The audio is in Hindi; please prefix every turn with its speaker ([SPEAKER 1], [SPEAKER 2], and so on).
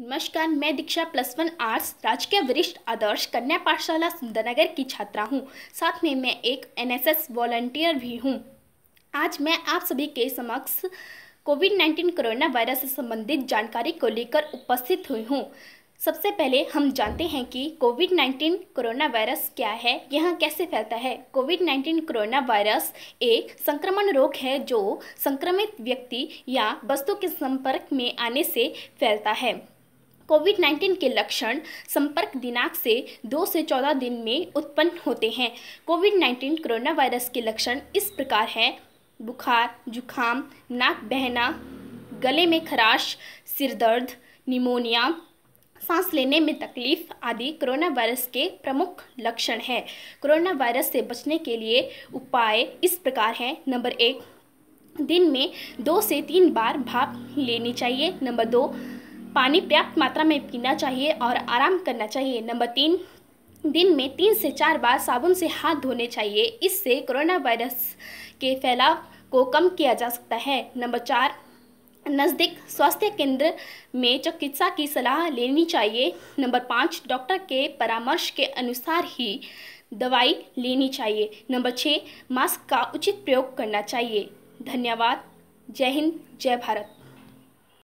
[SPEAKER 1] नमस्कार मैं दीक्षा प्लस वन आर्ट्स राजकीय वरिष्ठ आदर्श कन्या पाठशाला सुंदरनगर की छात्रा हूँ साथ में मैं एक एनएसएस वॉलंटियर भी हूँ आज मैं आप सभी के समक्ष कोविड नाइन्टीन कोरोना वायरस से संबंधित जानकारी को लेकर उपस्थित हुई हूँ सबसे पहले हम जानते हैं कि कोविड नाइन्टीन कोरोना वायरस क्या है यह कैसे फैलता है कोविड नाइन्टीन कोरोना वायरस एक संक्रमण रोग है जो संक्रमित व्यक्ति या वस्तु के संपर्क में आने से फैलता है कोविड 19 के लक्षण संपर्क दिनांक से 2 से 14 दिन में उत्पन्न होते हैं कोविड 19 कोरोना वायरस के लक्षण इस प्रकार हैं बुखार जुखाम नाक बहना गले में खराश सिर दर्द निमोनिया सांस लेने में तकलीफ आदि कोरोना वायरस के प्रमुख लक्षण हैं कोरोना वायरस से बचने के लिए उपाय इस प्रकार हैं नंबर एक दिन में दो से तीन बार भाप लेनी चाहिए नंबर दो पानी पर्याप्त मात्रा में पीना चाहिए और आराम करना चाहिए नंबर तीन दिन में तीन से चार बार साबुन से हाथ धोने चाहिए इससे कोरोना वायरस के फैलाव को कम किया जा सकता है नंबर चार नज़दीक स्वास्थ्य केंद्र में चिकित्सा की सलाह लेनी चाहिए नंबर पाँच डॉक्टर के परामर्श के अनुसार ही दवाई लेनी चाहिए नंबर छः मास्क का उचित प्रयोग करना चाहिए धन्यवाद जय हिंद जय भारत